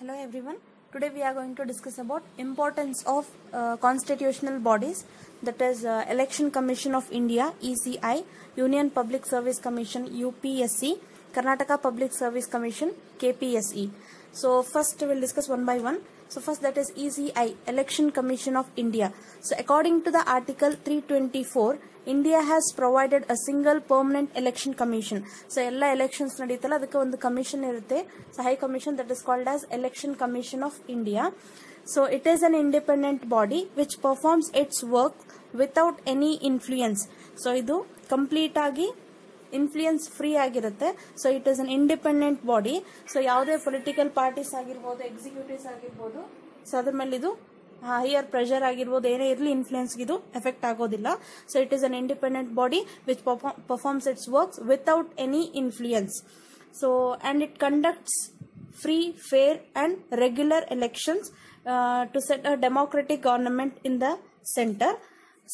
Hello everyone. Today we are going to discuss about importance of uh, constitutional bodies that is uh, Election Commission of India ECI, Union Public Service Commission UPSC, Karnataka Public Service Commission KPSE. So first we will discuss one by one. So first that is ECI Election Commission of India. So according to the article 324 India has provided a single permanent election commission so ಎಲ್ಲ ಎಲೆಕ್ಷನ್ಸ್ ನಡೆಯುತ್ತಲ್ಲ ಅದಕ್ಕೆ ಒಂದು commission ಇರುತ್ತೆ so high commission that is called as election commission of India so it is an independent body which performs its work without any influence so ಇದು complete ಆಗಿ influence free ಆಗಿರುತ್ತೆ so it is an independent body so ಯಾವುದೇ political parties ಆಗಿರ್ಬೋದು executives ಆಗಿರ್ಬೋದು so ಅದ್ರ ಮೇಲೆ ಇದು higher pressure agirbodu ene irli influence idu effect agodilla so it is an independent body which performs its works without any influence so and it conducts free fair and regular elections uh, to set a democratic government in the center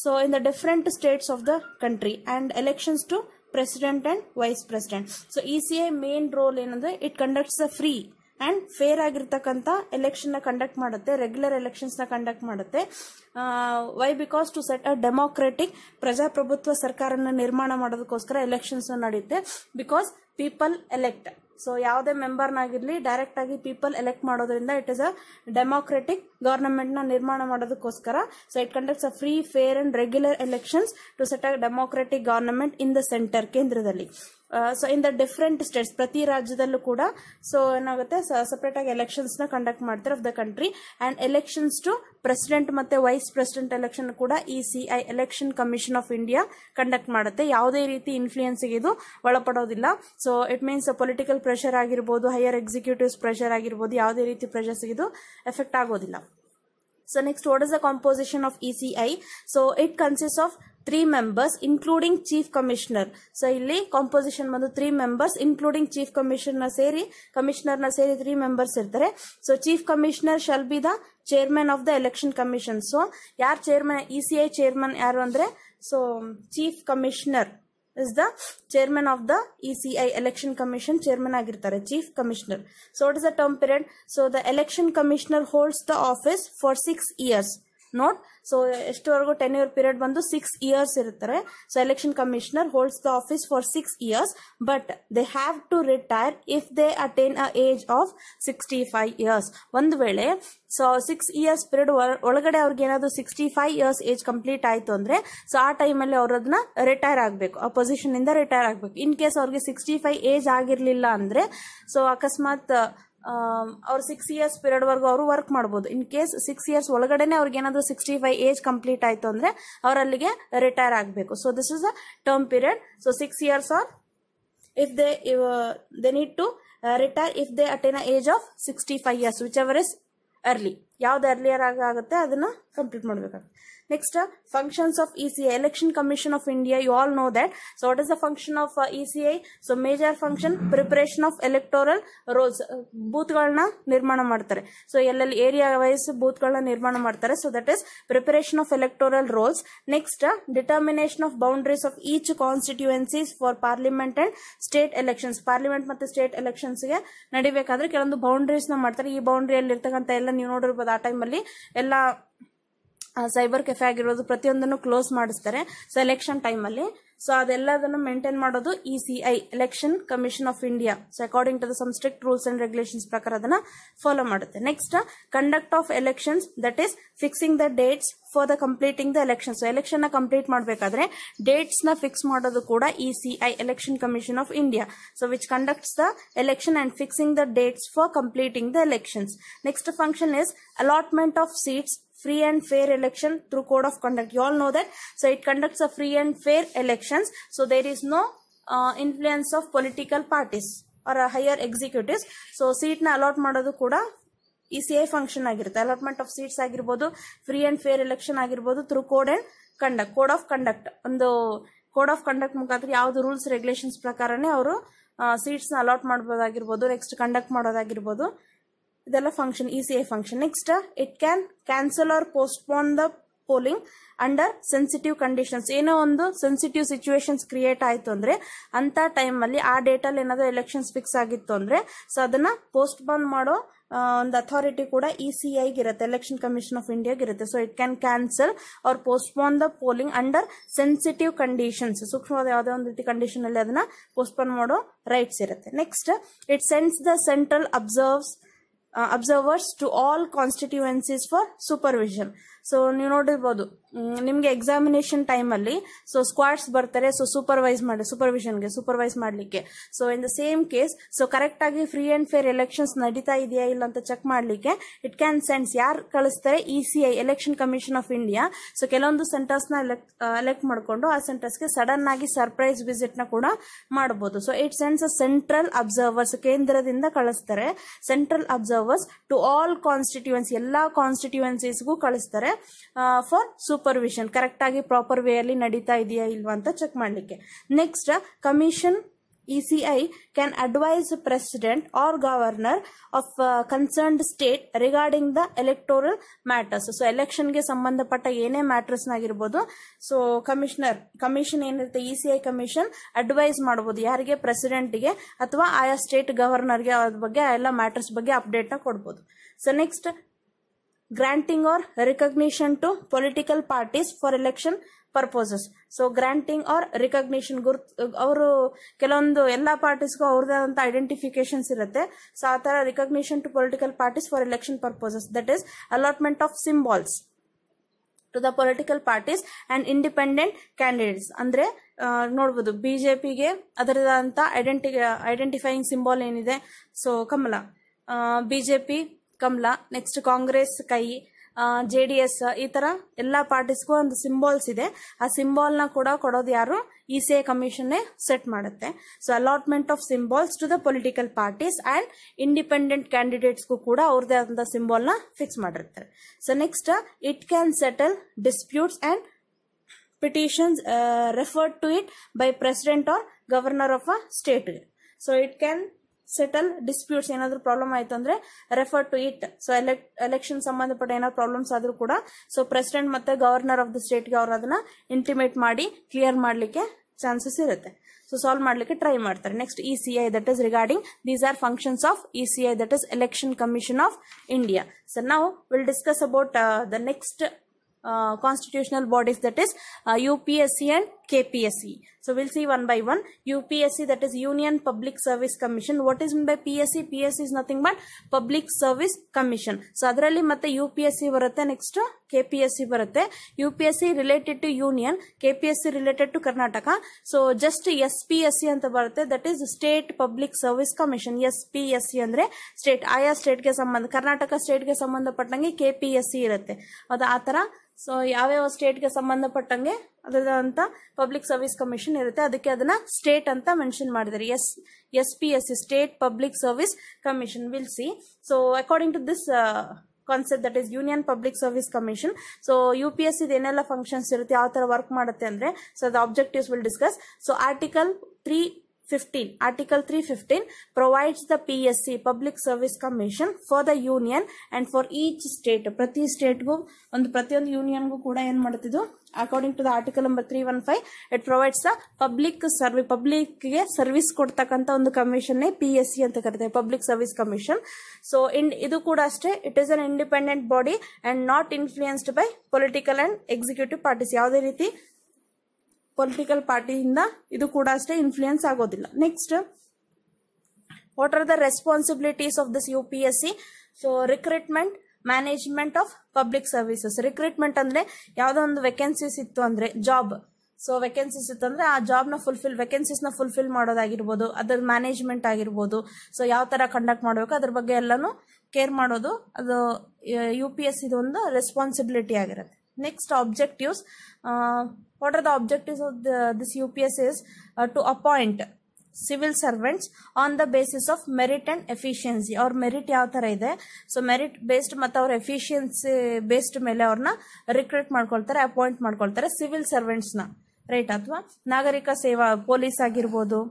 so in the different states of the country and elections to president and vice president so ECA main role in the it conducts a free and fair ಆಗಿರ್ತಕ್ಕಂಥ ಎಲೆಕ್ಷನ್ನ conduct ಮಾಡುತ್ತೆ regular ಎಲೆಕ್ಷನ್ಸ್ನ conduct ಮಾಡುತ್ತೆ why because to set a democratic ಪ್ರಜಾಪ್ರಭುತ್ವ ಸರ್ಕಾರನ ನಿರ್ಮಾಣ ಮಾಡೋದಕ್ಕೋಸ್ಕರ elections ನಡೆಯುತ್ತೆ ಬಿಕಾಸ್ ಪೀಪಲ್ ಎಲೆಕ್ಟ್ ಸೊ ಯಾವುದೇ ಮೆಂಬರ್ನಾಗಿರ್ಲಿ ಡೈರೆಕ್ಟ್ ಆಗಿ ಪೀಪಲ್ ಎಲೆಕ್ಟ್ ಮಾಡೋದ್ರಿಂದ it is a democratic government ನ ನಿರ್ಮಾಣ ಮಾಡೋದಕ್ಕೋಸ್ಕರ so it conducts a free fair and regular elections to set a democratic government in the centre ಕೇಂದ್ರದಲ್ಲಿ so in the different states ಪ್ರತಿ ರಾಜ್ಯದಲ್ಲೂ ಕೂಡ ಸೊ ಏನಾಗುತ್ತೆ ಸಪ್ರೇಟ್ ಆಗಿ ಎಲೆಕ್ಷನ್ಸ್ ನ ಕಂಡಕ್ಟ್ ಮಾಡ್ತಾರೆ of the country and elections to president ಮತ್ತೆ vice president election ಕೂಡ E C I election commission of India conduct ಮಾಡುತ್ತೆ ಯಾವುದೇ ರೀತಿ ಇನ್ಫ್ಲೂಯೆನ್ಸ್ಗೆ ಇದು ಒಳಪಡೋದಿಲ್ಲ so it means political pressure ಆಗಿರ್ಬೋದು ಹೈಯರ್ ಎಕ್ಸಿಕ್ಯೂಟಿವ್ಸ್ ಪ್ರೆಷರ್ ಆಗಿರ್ಬೋದು ಯಾವುದೇ ರೀತಿ ಪ್ರೆಷರ್ಸ್ಗೆ ಇದು ಎಫೆಕ್ಟ್ ಆಗೋದಿಲ್ಲ so next what is the composition of E C I so it consist of three members including chief commissioner so ಇಲ್ಲಿ ಕಾಂಪೋಸಿಷನ್ ಬಂದು three members including chief commissioner ಸೇರಿ ಕಮಿಷನರ್ ನ ಸೇರಿ ತ್ರೀ ಮೆಂಬರ್ಸ್ ಇರ್ತಾರೆ so chief commissioner shall be the chairman of the election commission so ಯಾರು chairman E C I chairman ಯಾರು ಅಂದ್ರೆ so chief commissioner is the chairman of the E C I election commission chairman ಆಗಿರ್ತಾರೆ chief commissioner so what is the term period so the election commissioner holds the office for six years note so ಎಷ್ಟವರೆಗೂ ten year period ಬಂದು six years ಇರುತ್ತೆ so election commissioner holds the office for six years but they have to retire if they attain a age of sixty five years ಒಂದು ವೇಳೆ so six years period ಒಳಗಡೆ ಅವ್ರಿಗೆ ಏನಾದ್ರು sixty five years age complete ಆಯಿತು ಅಂದ್ರೆ so ಆ ಟೈಮಲ್ಲಿ ಅದನ್ನ ರಿಟೈರ್ ಆಗಬೇಕು ಆ ಪೊಸಿಷನ್ ಇಂದ ರಿಟೈರ್ ಆಗಬೇಕು ಇನ್ ಕೇಸ್ ಅವ್ರಿಗೆ ಸಿಕ್ಸ್ಟಿ ಫೈವ್ ಏಜ್ ಆಗಿರ್ಲಿಲ್ಲ ಅಂದ್ರೆ ಸೊ ಅಕಸ್ಮಾತ್ ಅವ್ರು ಸಿಕ್ಸ್ ಇಯರ್ಸ್ ಪೀರಿಯಡ್ವರೆಗೂ ಅವರು ವರ್ಕ್ ಮಾಡ್ಬೋದು ಇನ್ ಕೇಸ್ ಸಿಕ್ಸ್ ಇಯರ್ಸ್ ಒಳಗಡೆನೆ ಅವ್ರಿಗೆ ಏನಾದರೂ ಸಿಕ್ಸ್ಟಿ ಫೈವ್ ಏಜ್ ಕಂಪ್ಲೀಟ್ ಆಯಿತು ಅಂದರೆ ಅವರಲ್ಲಿಗೆ ರಿಟೈರ್ ಆಗಬೇಕು so this is a term period so six years or if they they need to retire if they attain a age of sixty five years whichever is early ಯಾವ್ದು early earlier ಆಗುತ್ತೆ ಅದನ್ನು complete ಮಾಡಬೇಕಾಗುತ್ತೆ next functions of of election commission of India you you know know so So is the function of of uh, ECI? So major function, preparation of electoral rolls, uh, booth galna ನಿರ್ಮಾಣ ಮಾಡ್ತಾರೆ so ಎಲ್ಲೆಲ್ಲಿ area wise ಬೂತ್ಗಳನ್ನ ನಿರ್ಮಾಣ ಮಾಡ್ತಾರೆ so that is preparation of electoral rolls next determination of boundaries of each constituencies for parliament and state elections parliament ಮತ್ತು state elections ಗೆ ನಡಿಬೇಕಾದ್ರೆ ಕೆಲವೊಂದು ಬೌಂಡ್ರೀಸ್ ನ ಮಾಡ್ತಾರೆ ಈ ಬೌಂಡ್ರಿಯಲ್ಲಿ ಇರ್ತಕ್ಕಂಥ ಎಲ್ಲ ನೀವು ನೋಡಿರ್ಬೋದು ಆ ಟೈಮಲ್ಲಿ ಎಲ್ಲ ಸೈಬರ್ ಕೆಫೆ ಆಗಿರೋದು ಪ್ರತಿಯೊಂದನ್ನು ಕ್ಲೋಸ್ ಮಾಡಿಸ್ತಾರೆ ಸೊ ಎಲೆಕ್ಷನ್ ಟೈಮಲ್ಲಿ ಸೊ ಅದೆಲ್ಲದನ್ನು ಮೇಂಟೈನ್ ಮಾಡೋದು E C I election commission of India so according to the some strict rules and regulations ಪ್ರಕಾರ ಅದನ್ನ ಫಾಲೋ ಮಾಡುತ್ತೆ next conduct of elections that is fixing the dates for the completing the election so election ನ complete ಮಾಡಬೇಕಾದ್ರೆ dates ನ fix ಮಾಡೋದು ಕೂಡ E C I election commission of India so which conducts the election and fixing the dates for completing the elections next function is allotment of seats free and fair election through code of conduct, you all know that, so it conducts a free and fair elections, so there is no influence of political parties or higher executives, so seat na allot maadadhu kuda ECI function agiruthu, allotment of seats agirubodhu, free and fair election agirubodhu, through code and conduct, code of conduct, and the code of conduct mukatri out the rules regulations plakarane, seats na allot maadadha agirubodhu, next conduct maadadha ಇದೆಲ್ಲ function E C I function next it can cancel or postpone the polling under sensitive conditions ಏನೋ ಒಂದು sensitive situations create ಆಯಿತು ಅಂದ್ರೆ ಅಂತ ಟೈಮಲ್ಲಿ ಆ ಡೇಟಲ್ಲಿ ಏನಾದರೂ elections fix ಆಗಿತ್ತು ಅಂದ್ರೆ ಸೊ ಅದನ್ನ ಪೋಸ್ಟ್ ಬಾನ್ ಮಾಡೋ ಒಂದು ಅಥಾರಿಟಿ ಕೂಡ ಇ e ಸಿ ಐಗೆ ಇರುತ್ತೆ ಎಲೆಕ್ಷನ್ ಕಮಿಷನ್ ಆಫ್ ಇಂಡಿಯಾಗೆ ಇರುತ್ತೆ ಸೊ ಇಟ್ ಕ್ಯಾನ್ ಕ್ಯಾನ್ಸಲ್ ಅವ್ರ postpone the polling under sensitive conditions ಸೂಕ್ಷ್ಮವಾದ ಯಾವುದೇ ಒಂದು ರೀತಿ ಕಂಡೀಷನ್ ಅಲ್ಲಿ ಅದನ್ನ ಪೋಸ್ಟ್ಪೋನ್ ಮಾಡೋ ರೈಟ್ಸ್ ಇರುತ್ತೆ next it sends the central observes Uh, observers to all constituencies for supervision. So ನೀವು ನೋಡಿರ್ಬೋದು ನಿಮಗೆ ಎಕ್ಸಾಮಿನೇಷನ್ ಟೈಮಲ್ಲಿ ಸೊ ಸ್ಕ್ವಾಡ್ಸ್ ಬರ್ತಾರೆ ಸೊ ಸೂಪರ್ವೈಸ್ ಮಾಡಿ ಸೂಪರ್ವಿಷನ್ಗೆ ಸೂಪರ್ವೈಸ್ ಮಾಡಲಿಕ್ಕೆ so in the same case so ಕರೆಕ್ಟಾಗಿ ಫ್ರೀ ಅಂಡ್ ಫೇರ್ ಎಲೆಕ್ಷನ್ಸ್ ನಡೀತಾ ಇದೆಯಾ ಇಲ್ಲ ಅಂತ ಚೆಕ್ ಮಾಡಲಿಕ್ಕೆ ಇಟ್ ಕ್ಯಾನ್ ಸೆನ್ಸ್ ಯಾರು ಕಳಿಸ್ತಾರೆ E C I election commission of India so ಕೆಲವೊಂದು ಸೆಂಟರ್ಸ್ನ ಎಲೆಕ್ಟ್ ಎಲೆಕ್ಟ್ ಮಾಡಿಕೊಂಡು ಆ ಸೆಂಟರ್ಸ್ಗೆ ಸಡನ್ ಆಗಿ ಸರ್ಪ್ರೈಸ್ ವಿಸಿಟ್ನ ಕೂಡ ಮಾಡಬಹುದು so it sends a central observers ಕೇಂದ್ರದಿಂದ ಕಳಿಸ್ತಾರೆ central observers to all constituency ಎಲ್ಲಾ ಕಾನ್ಸ್ಟಿಟ್ಯೂಯನ್ಸೀಸ್ಗೂ ಕಳಿಸ್ತಾರೆ ಫಾರ್ ಸೂಪರ್ವಿಷನ್ ಕರೆಕ್ಟಾಗಿ ಪ್ರಾಪರ್ ವೇ ಅಲ್ಲಿ ನಡೀತಾ ಇದೆಯಾ ಇಲ್ವಾ ಅಂತ ಚೆಕ್ ಮಾಡಲಿಕ್ಕೆ next commission E C I can advise president or governor of concerned state regarding the electoral matters so ಎಲೆಕ್ಷನ್ಗೆ ಸಂಬಂಧಪಟ್ಟ ಏನೇ ಮ್ಯಾಟರ್ಸ್ನಾಗಿರ್ಬೋದು ಸೊ ಕಮಿಷನರ್ ಕಮಿಷನ್ ಏನಿರುತ್ತೆ E C I commission advise ಮಾಡ್ಬೋದು ಯಾರಿಗೆ ಪ್ರೆಸಿಡೆಂಟ್ಗೆ ಅಥವಾ ಆಯಾ ಸ್ಟೇಟ್ ಗವರ್ನರ್ಗೆ ಅದ್ರ ಬಗ್ಗೆ ಎಲ್ಲ ಮ್ಯಾಟರ್ಸ್ ಬಗ್ಗೆ ಅಪ್ಡೇಟ್ನ ಕೊಡ್ಬೋದು so next granting or recognition to political parties for election purposes so granting or recognition ಗುರುತ್ ಅವರು ಕೆಲವೊಂದು ಎಲ್ಲ ಪಾರ್ಟೀಸ್ಗೂ ಅವ್ರದ್ದೇ ಆದಂಥ ಐಡೆಂಟಿಫಿಕೇಶನ್ಸ್ ಇರುತ್ತೆ ಸೊ ಆ ಥರ recognition to political parties for election purposes that is allotment of symbols to the political parties and independent candidates ಅಂದರೆ ನೋಡ್ಬೋದು ಬಿ ಜೆ ಪಿಗೆ ಅದರದಂಥ ಐಡೆಂಟಿ ಐಡೆಂಟಿಫೈಯಿಂಗ್ ಸಿಂಬಾಲ್ ಏನಿದೆ ಸೊ ಕಮಲ ಬಿ ಜೆ ಪಿ ಕಮಲ ನೆಕ್ಸ್ಟ್ ಕಾಂಗ್ರೆಸ್ ಕೈ ಜೆ ಡಿ ಎಸ್ ಈ ತರ ಎಲ್ಲ ಪಾರ್ಟಿಸ್ಗೂ ಒಂದು ಸಿಂಬಾಲ್ಸ್ ಇದೆ ಆ ಸಿಂಬಾಲ್ ನ ಕೂಡ ಕೊಡೋದು ಯಾರು ಇ ಸಿ ಐ ಕಮಿಷನ್ನೇ ಸೆಟ್ ಮಾಡುತ್ತೆ so allotment of symbols to the political parties and independent ಕ್ಯಾಂಡಿಡೇಟ್ಸ್ಗೂ ಕೂಡ ಅವ್ರದೇ ಆದಂತಹ ಸಿಂಬಾಲ್ ನ ಫಿಕ್ಸ್ ಮಾಡಿರ್ತಾರೆ so next it can settle disputes and petitions referred to it by president or governor of a state so it can settle disputes ಏನಾದರೂ problem ಆಯ್ತು ಅಂದ್ರೆ refer to it so election ಸಂಬಂಧಪಟ್ಟ ಏನಾದ್ರು problems ಆದ್ರೂ ಕೂಡ so president ಮತ್ತೆ governor of the ಸ್ಟೇಟ್ಗೆ ಅವ್ರು ಅದನ್ನ ಇಂಟಿಮೇಟ್ ಮಾಡಿ ಕ್ಲಿಯರ್ ಮಾಡಲಿಕ್ಕೆ ಚಾನ್ಸಸ್ ಇರುತ್ತೆ ಸೊ ಸಾಲ್ವ್ ಮಾಡ್ಲಿಕ್ಕೆ ಟ್ರೈ ಮಾಡ್ತಾರೆ next E C I that is regarding these are functions of E C I that is election commission of India so ನಾವು will discuss about the next constitutional bodies that is U P S C and K P S C C so will one KPSC. So we'll see one by one. UPSC that is Union Public Service Commission. By P meant by PSC? PSC is nothing but public service Commission. So ಅದರಲ್ಲಿ ಮತ್ತೆ C ಬರುತ್ತೆ next C ಬರುತ್ತೆ U P S C related to union S C related to Karnataka so just S P S C ಅಂತ ಬರುತ್ತೆ that is state public service commission S P S C ಅಂದರೆ state ಆಯಾ ಸ್ಟೇಟ್ಗೆ ಸಂಬಂಧ ಕರ್ನಾಟಕ ಸ್ಟೇಟ್ಗೆ ಸಂಬಂಧಪಟ್ಟಂಗೆ K P S C ಇರುತ್ತೆ ಅದು ಆ ಥರ ಸೊ ಯಾವ್ಯಾವ ಸ್ಟೇಟ್ಗೆ ಸಂಬಂಧಪಟ್ಟಂಗೆ ಅದರಂತ ಪಬ್ಲಿಕ್ ಸರ್ವಿಸ್ ಕಮಿಷನ್ ಇರುತ್ತೆ ಅದಕ್ಕೆ ಅದನ್ನ ಸ್ಟೇಟ್ ಅಂತ ಮೆನ್ಷನ್ ಮಾಡಿದ್ದಾರೆ S S P S C state public service commission will C so according to this concept that is union public service commission so U P S ಏನೆಲ್ಲ functions ಇರುತ್ತೆ ಯಾವ ಥರ work ಮಾಡುತ್ತೆ ಅಂದರೆ so the objectives will discuss so article three fifteen article three fifteen provides the P S C public service commission for the union and for each state ಪ್ರತಿ ಸ್ಟೇಟ್ಗೂ ಒಂದು ಪ್ರತಿಯೊಂದು ಯೂನಿಯನ್ಗೂ ಕೂಡ ಏನ್ ಮಾಡ್ತಿದ್ದು according to the article number three one five it provides the public ಸರ್ವಿ ಪಬ್ಲಿಕ್ಗೆ service ಕೊಡ್ತಕ್ಕಂಥ ಒಂದು ಕಮಿಷನ್ನೇ ಪಿ ಎಸ್ ಸಿ ಅಂತ ಕರೀತಾರೆ public service commission so in ಇದು ಕೂಡ ಅಷ್ಟೇ it is an independent body and not influenced by political and executive parties ಯಾವುದೇ ರೀತಿ ಪೊಲಿಟಿಕಲ್ ಪಾರ್ಟಿಯಿಂದ ಇದು ಕೂಡ ಅಷ್ಟೇ ಇನ್ಫ್ಲೂಯೆನ್ಸ್ ಆಗೋದಿಲ್ಲ next what are the responsibilities of this U P S C so recruitment management of public services recruitment ಅಂದ್ರೆ ಯಾವುದೋ ಒಂದು ವೆಕೆನ್ಸೀಸ್ ಇತ್ತು ಅಂದ್ರೆ ಜಾಬ್ ಸೊ ವೆಕೆನ್ಸೀಸ್ ಇತ್ತು ಅಂದ್ರೆ ಆ ನ ಫುಲ್ಫಿಲ್ ಫುಲ್ ಫುಲ್ಫಿಲ್ ಮಾಡೋದಾಗಿರ್ಬೋದು ಅದ್ರ ಮ್ಯಾನೇಜ್ಮೆಂಟ್ ಆಗಿರ್ಬೋದು ಸೊ ಯಾವ ತರ ಕಂಡಕ್ಟ್ ಮಾಡಬೇಕು ಅದ್ರ ಬಗ್ಗೆ ಎಲ್ಲನೂ ಕೇರ್ ಮಾಡೋದು ಅದು ಯು ಪಿ ಎಸ್ ಒಂದು ರೆಸ್ಪಾನ್ಸಿಬಿಲಿಟಿ ಆಗಿರುತ್ತೆ next objectives uh, what are the objectives this the, this ups is uh, to civil servants on the basis of merit and efficiency ಅವ್ರ ಮೆರಿಟ್ ಯಾವ ಥರ ಇದೆ ಸೊ ಮೆರಿಟ್ ಬೇಸ್ಡ್ ಮತ್ತು ಅವ್ರ efficiency based ಮೇಲೆ ಅವ್ರನ್ನ ರಿಕ್ರೂಟ್ ಮಾಡ್ಕೊಳ್ತಾರೆ ಅಪಾಯಿಂಟ್ ಮಾಡ್ಕೊಳ್ತಾರೆ ಸಿವಿಲ್ ಸರ್ವೆಂಟ್ಸ್ನ ರೈಟ್ ಅಥವಾ ನಾಗರಿಕ ಸೇವಾ ಪೊಲೀಸ್ ಆಗಿರ್ಬೋದು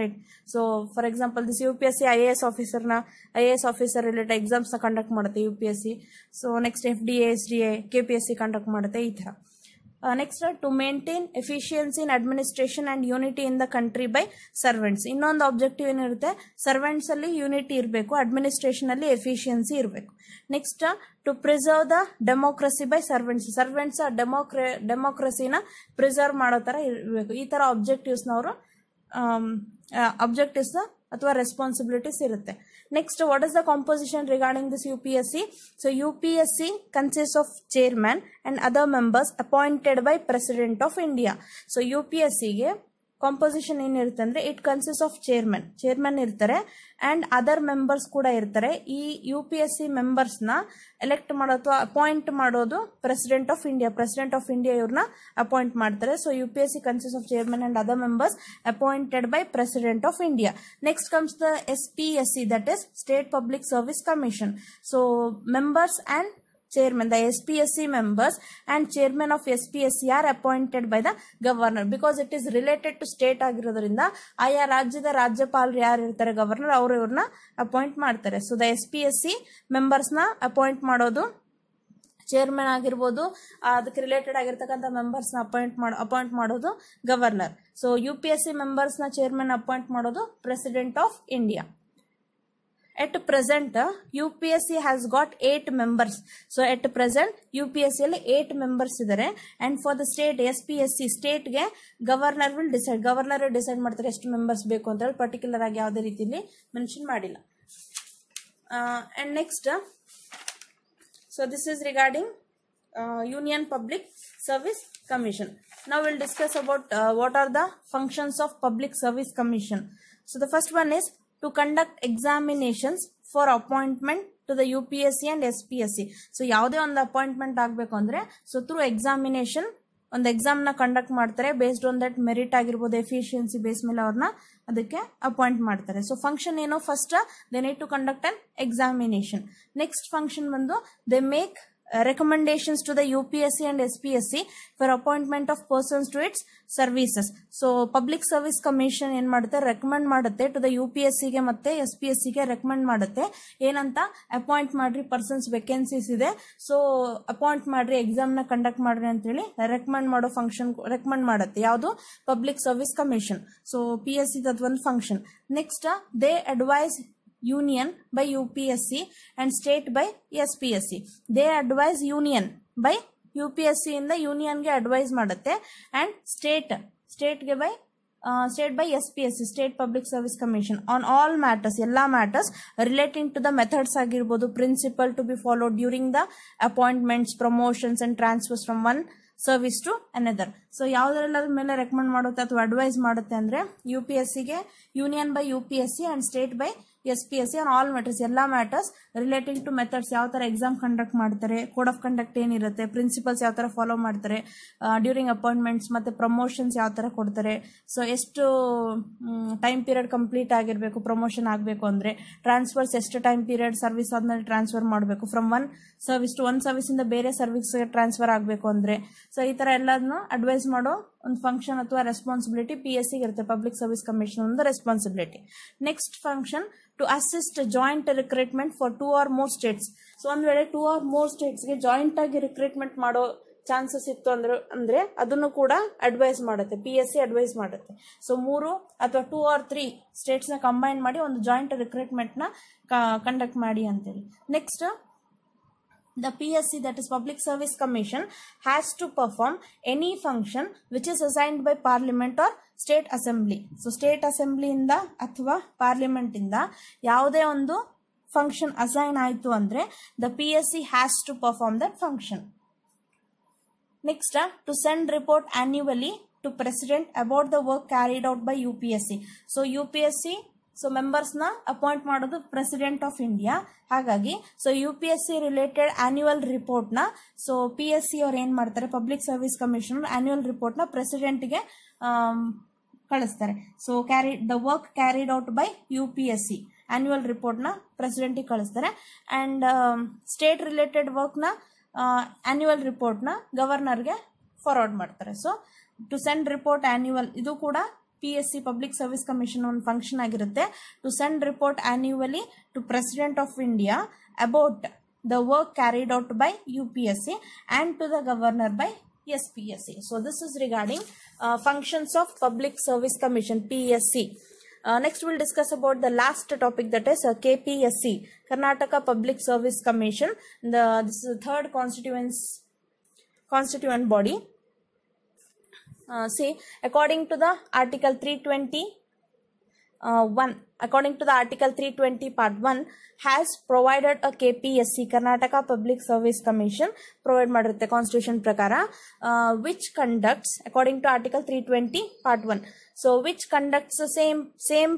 right so for example this U P S C I A S ಆಫೀಸರ್ನ I A S officer related ಎಕ್ಸಾಮ್ಸ್ನ ಕಂಡಕ್ಟ್ ಮಾಡುತ್ತೆ U P S C so next F D A S D A K P S C conduct ಮಾಡುತ್ತೆ ಈ ಥರ next to maintain efficiency in administration and unity in the country by servants ಇನ್ನೊಂದು objective ಏನಿರುತ್ತೆ ಸರ್ವೆಂಟ್ಸಲ್ಲಿ unity ಇರಬೇಕು ಅಡ್ಮಿನಿಸ್ಟ್ರೇಷನಲ್ಲಿ efficiency ಇರಬೇಕು next to preserve the democracy by servants servants ಡೆಮೋಕ್ರೆ ಡೆಮೋಕ್ರಸಿನ ಪ್ರಿಸರ್ವ್ ಮಾಡೋ ಥರ ಇರಬೇಕು ಈ ಥರ ಆಬ್ಜೆಕ್ಟಿವ್ಸ್ನವರು um, uh, object is the अथवा responsibilities इरुत्ते. Next, what is the composition regarding this UPSC? So, UPSC consists of chairman and other members appointed by President of India. So, UPSC composition ಏನಿರುತ್ತೆ ಅಂದ್ರೆ it consist of chairman chairman ಇರ್ತಾರೆ and other members ಕೂಡ ಇರ್ತಾರೆ ಈ U P S C ಮೆಂಬರ್ಸ್ನ elect ಮಾಡೋ ಅಥವಾ appoint ಮಾಡೋದು president of India president of India ಇವ್ರನ್ನ ಅಪಾಯಿಂಟ್ ಮಾಡ್ತಾರೆ so U P S C consist of chairman and other members appointed by president of India next comes the S P S C that is state public service commission so members and chairman. The SPSC members and chairman of SPSC are appointed by the governor because it is related to state ಆಗಿರೋದ್ರಿಂದ ಆಯಾ ರಾಜ್ಯದ ರಾಜ್ಯಪಾಲರು ಯಾರು ಇರ್ತಾರೆ governor ಅವರು ಇವ್ರನ್ನ appoint ಮಾಡ್ತಾರೆ so the S P S C ಮೆಂಬರ್ಸ್ನ ಅಪಾಯಿಂಟ್ ಮಾಡೋದು ಚೇರ್ಮನ್ ಆಗಿರ್ಬೋದು ಅದಕ್ಕೆ ರಿಲೇಟೆಡ್ ಆಗಿರ್ತಕ್ಕಂಥ ಮೆಂಬರ್ಸ್ನ ಅಪಾಯಿಂಟ್ ಮಾಡ ಅಪಾಯಿಂಟ್ ಮಾಡೋದು governor so U P S C ಮೆಂಬರ್ಸ್ನ ಚೇರ್ಮನ್ ಅಪಾಯಿಂಟ್ ಮಾಡೋದು president of India at present U P S C has got eight members so at present U P S C ಅಲ್ಲಿ eight members ಇದಾರೆ and for the state S P S C ಸ್ಟೇಟ್ಗೆ governor will decide governor decide ಮಾಡ್ತಾರೆ ಎಷ್ಟು members ಬೇಕು ಅಂತ ಹೇಳಿ particular ಆಗಿ ಯಾವುದೇ ರೀತಿಯಲ್ಲಿ ಮೆನ್ಷನ್ ಮಾಡಿಲ್ಲ and next so this is regarding union public service commission ನಾವು will discuss about what are the functions of public service commission so the first one is to conduct examinations for appointment to the U P S C and S P S C so ಯಾವುದೇ ಒಂದು appointment ಆಗಬೇಕು ಅಂದರೆ so through examination ಒಂದು ಎಕ್ಸಾಮ್ನ conduct ಮಾಡ್ತಾರೆ based on that merit ಆಗಿರ್ಬೋದು efficiency base ಮೇಲೆ ಅವ್ರನ್ನ ಅದಕ್ಕೆ ಅಪಾಯಿಂಟ್ ಮಾಡ್ತಾರೆ ಸೊ ಫಂಕ್ಷನ್ ಏನು first they need to conduct an examination next function ಬಂದು they make to the U P S C to S P S C for appointment of persons to its services so public service Commission ಏನ್ ಮಾಡುತ್ತೆ recommend ಮಾಡುತ್ತೆ to the U P S ಸಿಗೆ ಮತ್ತೆ S P S ಸಿಗೆ recommend ಮಾಡುತ್ತೆ ಏನಂತ appoint ಮಾಡ್ರಿ persons vacancies ಇದೆ ಸೊ ಅಪಾಯಿಂಟ್ ಮಾಡ್ರಿ ಎಕ್ಸಾಮ್ನ ಕಂಡಕ್ಟ್ ಮಾಡ್ರಿ ಅಂತೇಳಿ ರೆಕಮೆಂಡ್ ಮಾಡೋ ಫಂಕ್ಷನ್ ರೆಕಮೆಂಡ್ ಮಾಡುತ್ತೆ ಯಾವುದು public service commission so P S ಸಿದ್ ಒಂದು function next they advise union by U P union by UPSC S state by SPSC. They advise union by UPSC ಇಂದ ಯೂನಿಯನ್ಗೆ ಅಡ್ವೈಸ್ ಮಾಡುತ್ತೆ ಆ್ಯಂಡ್ ಸ್ಟೇಟ್ ಸ್ಟೇಟ್ಗೆ by state by S P S C state public service commission on all matters ಎಲ್ಲ matters relating to the methods ಆಗಿರ್ಬೋದು principle to be followed during the appointments promotions and transfers from one service to another so ಯಾವುದೆಲ್ಲರ ಮೇಲೆ recommend ಮಾಡುತ್ತೆ ಅಥವಾ advise ಮಾಡುತ್ತೆ ಅಂದರೆ U P S ಸಿಗೆ union by U P S C and state by S P S C on all matters ಎಲ್ಲ matters relating to methods ಯಾವ ಥರ ಎಕ್ಸಾಮ್ ಕಂಡಕ್ಟ್ ಮಾಡ್ತಾರೆ ಕೋಡ್ ಆಫ್ ಕಂಡಕ್ಟ್ ಏನಿರುತ್ತೆ ಪ್ರಿನ್ಸಿಪಲ್ಸ್ ಯಾವ ಥರ ಫಾಲೋ ಮಾಡ್ತಾರೆ ಡ್ಯೂರಿಂಗ್ ಅಪಾಯಿಂಟ್ಮೆಂಟ್ಸ್ ಮತ್ತು ಪ್ರಮೋಷನ್ಸ್ ಯಾವ ಥರ ಕೊಡ್ತಾರೆ ಸೊ ಎಷ್ಟು ಟೈಮ್ ಪೀರಿಯಡ್ ಕಂಪ್ಲೀಟ್ ಆಗಿರಬೇಕು ಪ್ರಮೋಷನ್ ಆಗಬೇಕು ಅಂದರೆ ಟ್ರಾನ್ಸ್ಫರ್ಸ್ ಎಷ್ಟು ಟೈಮ್ ಪೀರಿಯಡ್ ಸರ್ವಿಸ್ ಆದಮೇಲೆ ಟ್ರಾನ್ಸ್ಫರ್ ಮಾಡಬೇಕು from one service to one ಸರ್ವಿಸಿಂದ ಬೇರೆ ಸರ್ವಿಸ್ ಟ್ರಾನ್ಸ್ಫರ್ ಆಗಬೇಕು ಅಂದರೆ ಸೊ ಈ ಥರ ಎಲ್ಲದನ್ನು ಅಡ್ವೈಸ್ ಮಾಡೋ ಒಂದು ಫಂಕ್ಷನ್ ಅಥವಾ ರೆಸ್ಪಾನ್ಸಿಬಿಲಿಟಿ ಪಿ ಎಸ್ ಇರುತ್ತೆ ಪಬ್ಲಿಕ್ ಸರ್ವಿಸ್ ಕಮಿಷನ್ ಒಂದು responsibility next function to assist joint recruitment for two or more states so ಒಂದ್ ವೇಳೆ ಟೂ ಆರ್ ಮೋರ್ ಸ್ಟೇಟ್ಸ್ಗೆ ಜಾಯಿಂಟ್ ಆಗಿ ರಿಕ್ರೂಟ್ಮೆಂಟ್ ಮಾಡೋ ಚಾನ್ಸಸ್ ಇತ್ತು ಅಂದ್ರೆ ಅಂದ್ರೆ ಅದನ್ನು ಕೂಡ ಅಡ್ವೈಸ್ ಮಾಡುತ್ತೆ ಪಿ ಎಸ್ ಸಿ ಅಡ್ವೈಸ್ ಮಾಡುತ್ತೆ ಸೊ ಮೂರು ಅಥವಾ ಟೂ ಆರ್ ತ್ರೀ ಸ್ಟೇಟ್ಸ್ನ ಕಂಬೈನ್ ಮಾಡಿ ಒಂದು ಜಾಯಿಂಟ್ ನ ಕಂಡಕ್ಟ್ ಮಾಡಿ ಅಂತೇಳಿ next the PSC that is Public Service Commission has to perform any function which is assigned by Parliament or State Assembly. So State Assembly in the Athwa Parliament in the Yaude on the function assign I to Andre, the PSC has to perform that function. Next, up ah, to send report annually to President about the work carried out by UPSC. So UPSC so ಮೆಂಬರ್ಸ್ನ appoint ಮಾಡೋದು president of India ಹಾಗಾಗಿ so U P S C related annual ರಿಪೋರ್ಟ್ನ so P S C ಅವ್ರು ಏನು ಮಾಡ್ತಾರೆ public service commission annual ರಿಪೋರ್ಟ್ನ ಪ್ರೆಸಿಡೆಂಟ್ಗೆ ಕಳಿಸ್ತಾರೆ so carry the work carried out by U P S C annual ರಿಪೋರ್ಟ್ನ ಪ್ರೆಸಿಡೆಂಟಿಗೆ ಕಳಿಸ್ತಾರೆ ಆ್ಯಂಡ್ ಸ್ಟೇಟ್ ರಿಲೇಟೆಡ್ ವರ್ಕ್ನ ಆನ್ಯುವಲ್ ರಿಪೋರ್ಟ್ನ ಗವರ್ನರ್ಗೆ ಫಾರ್ವರ್ಡ್ ಮಾಡ್ತಾರೆ so to send report annual ಇದು ಕೂಡ PSC Public Service Commission on function agirate to send report annually to President of India about the work carried out by UPSC and to the governor by SPSC. So this is regarding uh, functions of Public Service Commission PSC. Uh, next, we'll discuss about the last topic that is uh, KPSC, Karnataka Public Service Commission. The, this is the third constituents, constituent body uh, say according to the article 320 uh, 1 according to the article 320 part 1 has provided a kpsc karnataka public service commission provide ಮಾಡಿರುತ್ತೆ constitution Prakara, uh, which conducts according to article 320 part 1 so which conducts the same same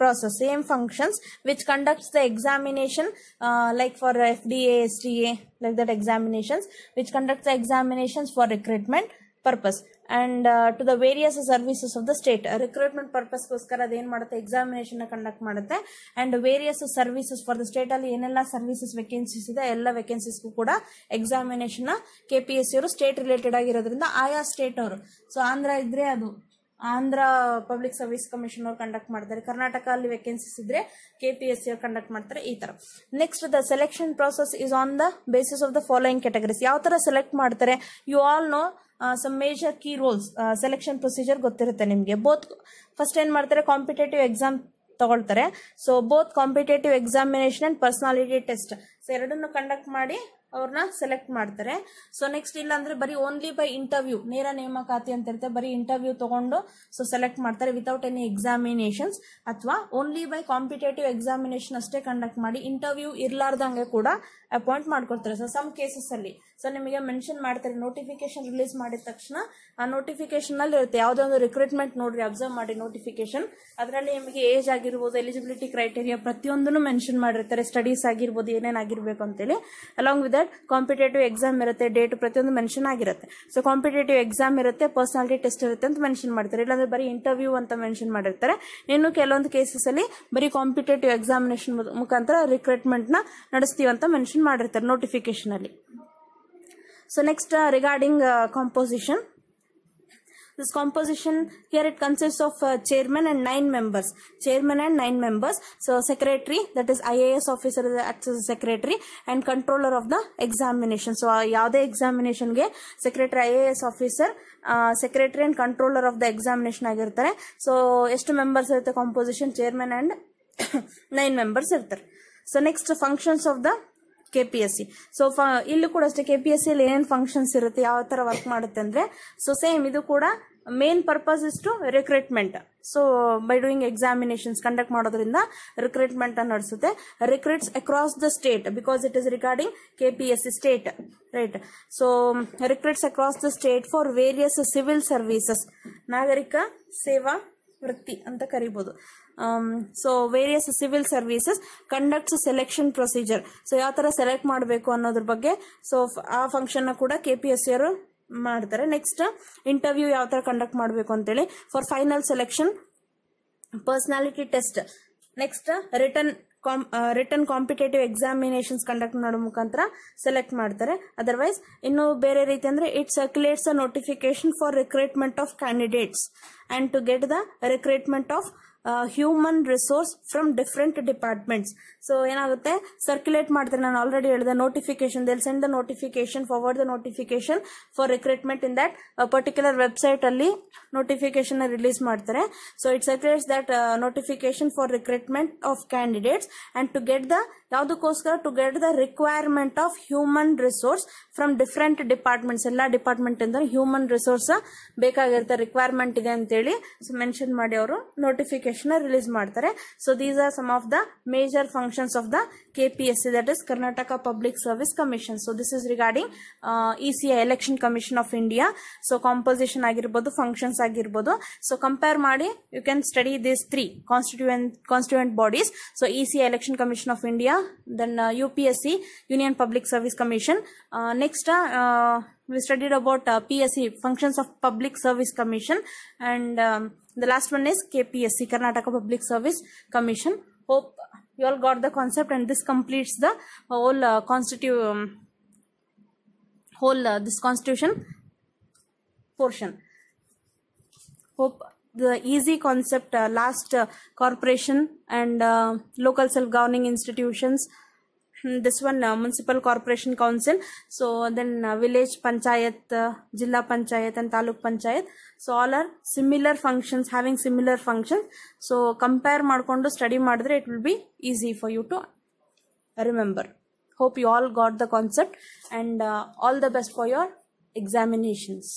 process same functions which conducts the examination uh, like for fda sda like that examinations which conducts the examinations for recruitment purpose and to the various services of the state recruitment ಪರ್ಪಸ್ಗೋಸ್ಕರ ಅದೇನು ಮಾಡುತ್ತೆ examination conduct ಮಾಡುತ್ತೆ and various services for the state ಅಲ್ಲಿ ಏನೆಲ್ಲ services vacancies ಇದೆ ಎಲ್ಲ ವೇಕೆನ್ಸಿಸ್ಗೂ ಕೂಡ ಎಕ್ಸಾಮಿನೇಷನ್ ಕೆ ಪಿ ಎಸ್ ಸಿಯವರು ಸ್ಟೇಟ್ ರಿಲೇಟೆಡ್ ಆಗಿರೋದ್ರಿಂದ ಆಯಾ ಸ್ಟೇಟ್ ಅವರು ಸೊ ಆಂಧ್ರ ಇದ್ರೆ ಅದು ಆಂಧ್ರ ಪಬ್ಲಿಕ್ ಸರ್ವಿಸ್ ಕಮಿಷನ್ ಅವ್ರು ಕಂಡಕ್ಟ್ ಮಾಡ್ತಾರೆ ಕರ್ನಾಟಕ ಅಲ್ಲಿ ವೇಕೆನ್ಸೀಸ್ ಇದ್ರೆ ಕೆ ಪಿ ಎಸ್ ಸಿ ಅವ್ರು ಕಂಡಕ್ಟ್ ಮಾಡ್ತಾರೆ ಈ ತರ next the selection process is on the basis of the following categories ಯಾವ ತರ ಸೆಲೆಕ್ಟ್ ಮಾಡ್ತಾರೆ you all know some major key roles selection procedure ಗೊತ್ತಿರುತ್ತೆ ನಿಮಗೆ ಬೋತ್ ಫಸ್ಟ್ ಏನು ಮಾಡ್ತಾರೆ ಕಾಂಪಿಟೇಟಿವ್ ಎಕ್ಸಾಮ್ ತಗೊಳ್ತಾರೆ so both competitive examination and personality test so ಎರಡನ್ನು conduct ಮಾಡಿ ಅವ್ರನ್ನ ಸೆಲೆಕ್ಟ್ ಮಾಡ್ತಾರೆ ಸೊ ನೆಕ್ಸ್ಟ್ ಇಲ್ಲ ಅಂದ್ರೆ ಬರೀ ಓನ್ಲಿ ಬೈ ಇಂಟರ್ವ್ಯೂ ನೇರ ನೇಮಕಾತಿ ಅಂತ ಇರುತ್ತೆ ಬರೀ ಇಂಟರ್ವ್ಯೂ ತಗೊಂಡು ಸೊ ಸೆಲೆಕ್ಟ್ ಮಾಡ್ತಾರೆ ವಿತೌಟ್ ಎನಿ ಎಕ್ಸಾಮಿನೇಷನ್ಸ್ ಅಥವಾ ಓನ್ಲಿ ಬೈ ಕಾಂಪಿಟೇಟಿವ್ ಎಕ್ಸಾಮಿನೇಷನ್ ಅಷ್ಟೇ ಕಂಡಕ್ಟ್ ಮಾಡಿ ಇಂಟರ್ವ್ಯೂ ಇರ್ಲಾರ್ದಂಗೆ ಕೂಡ ಅಪಾಯಿಂಟ್ ಮಾಡ್ಕೊಡ್ತಾರೆ ಸೊ ಸಮ್ ಕೇಸಸ್ ಅಲ್ಲಿ ಸೊ ನಿಮಗೆ ಮೆನ್ಷನ್ ಮಾಡ್ತಾರೆ ನೋಟಿಫಿಕೇಶನ್ ರಿಲೀಸ್ ಮಾಡಿದ ತಕ್ಷಣ ಆ ನೋಟಿಫಿಕೇಶನ್ ಅಲ್ಲಿ ಇರುತ್ತೆ ಯಾವುದೋ ಒಂದು ರಿಕ್ರೂಟ್ಮೆಂಟ್ ನೋಡ್ರಿ ಅಬ್ಸರ್ವ್ ಮಾಡಿ ನೋಟಿಫಿಕೇಶನ್ ಅದರಲ್ಲಿ ನಿಮಗೆ ಏಜ್ ಆಗಿರ್ಬೋದು ಎಲಿಜಿಬಿಲಿಟಿ ಕ್ರೈಟೇರಿಯಾ ಪ್ರತಿಯೊಂದನ್ನು ಮೆನ್ಷನ್ ಮಾಡಿರ್ತಾರೆ ಸ್ಟಡೀಸ್ ಆಗಿರ್ಬೋದು ಏನೇನಾಗಿರ್ಬೇಕು ಅಂತೇಳಿ ಅಲಾಂಗ್ ವಿತ್ ಕಾಂಪಿಟೇಟಿವ್ ಎಕ್ಸಾಮ್ ಇರುತ್ತೆ ಡೇಟ್ ಪ್ರತಿಯೊಂದು ಮೆನ್ಷನ್ ಆಗಿರುತ್ತೆ ಸೊ ಕಾಂಪಿಟೇಟಿವ್ ಎಕ್ಸಾಮ್ ಇರುತ್ತೆ ಪರ್ಸನಾಲಿಟಿ ಟೆಸ್ಟ್ ಇರುತ್ತೆ ಅಂತ ಮೆನ್ಷನ್ ಮಾಡ್ತಾರೆ ಇಲ್ಲಾಂದ್ರೆ ಬರೀ ಇಂಟರ್ವ್ಯೂ ಅಂತ ಮೆನ್ಷನ್ ಮಾಡಿರ್ತಾರೆ ಇನ್ನು ಕೆಲವೊಂದು ಕೇಸಸ್ ಅಲ್ಲಿ ಬರೀ ಕಾಂಪಿಟೇಟಿವ್ ಎಕ್ಸಾಮಿನೇಷನ್ ಮುಖಾಂತರ ರಿಕ್ರೂಟ್ಮೆಂಟ್ ನ ಅಂತ ಮೆನ್ಷನ್ ಮಾಡಿರ್ತಾರೆ ನೋಟಿಫಿಕೇಶನ್ ಅಲ್ಲಿ so next regarding composition this composition here it consists of chairman and nine members chairman and nine members so secretary that is ias officer acts as secretary and controller of the examination so yade examination ge secretary ias officer secretary and controller of the examination agirtare so eshtu members irutte composition chairman and nine members iruttar so next functions of the kpsc so illu kooda aste kpsc le en functions irutte ya work madutte andre so same idu kooda main purpose is to recruitment so by doing examinations conduct ಮಾಡೋದ್ರಿಂದ recruitment ನಡೆಸುತ್ತೆ recruits across the state because it is regarding K P S C state right so recruits across the state for various civil services ನಾಗರಿಕ ಸೇವಾ ವೃತ್ತಿ ಅಂತ ಕರಿಬಹುದು so various civil services conducts selection procedure so ಯಾವ ತರ select ಮಾಡಬೇಕು ಅನ್ನೋದ್ರ ಬಗ್ಗೆ ಸೊ ಆ ಫಂಕ್ಷನ್ ಕೂಡ ಕೆ ಪಿ ಎಸ್ ಸಿ ಅವರು ಮಾಡ್ತಾರೆ ನೆಕ್ಸ್ಟ್ ಇಂಟರ್ವ್ಯೂ ಯಾವ ತರ ಕಂಡಕ್ಟ್ ಮಾಡಬೇಕು ಅಂತೇಳಿ for final selection personality test next return return competitive examinations conduct ಮಾಡೋ ಮುಖಾಂತರ ಸೆಲೆಕ್ಟ್ ಮಾಡ್ತಾರೆ ಅದರ್ವೈಸ್ ಇನ್ನು ಬೇರೆ ರೀತಿ ಅಂದ್ರೆ it circulates a notification for recruitment of candidates and to get the recruitment of human resource from different departments so ಏನಾಗುತ್ತೆ circulate uh, ಮಾಡ್ತಾರೆ ನಾನು ಆಲ್ರೆಡಿ ಹೇಳಿದೆ notification they'll send the notification forward the notification for recruitment in that particular website ಅಲ್ಲಿ notification release ಮಾಡ್ತಾರೆ so it circulates that notification for recruitment of candidates and to get the ಯಾವುದಕ್ಕೋಸ್ಕರ to get the requirement of human resource from different departments ಎಲ್ಲ department ಅಂದ್ರೆ human resource ಬೇಕಾಗಿರುತ್ತೆ requirement ಇದೆ ಅಂತೇಳಿ mention ಮಾಡಿ ಅವರು ನೋಟಿಫಿಕೇಶನ್ ರಿಲೀಸ್ ಮಾಡ್ತಾರೆ so these are some of the major functions of the K P S C that is Karnataka public service commission so this is regarding E C election commission of India so composition ಆಗಿರ್ಬೋದು functions ಆಗಿರ್ಬೋದು so compare ಮಾಡಿ you can study this three constituent constituent bodies so E C election commission of India then UPSC uh, Union Public Service Commission uh, next uh, we studied about PSC functions of Public Service Commission and um, the last one is KPSC Karnataka Public Service Commission hope you all got the concept and this completes the whole uh, um, whole uh, this constitution portion hope the easy concept uh, last uh, corporation and uh, local self-governing institutions hmm, this one uh, municipal corporation council so then uh, village panchayat uh, jilla panchayat and taluk panchayat so all are similar functions having similar functions so compare ಮಾಡ್ಕೊಂಡು study ಮಾಡಿದ್ರೆ it will be easy for you to remember hope you all got the concept and all the best for your examinations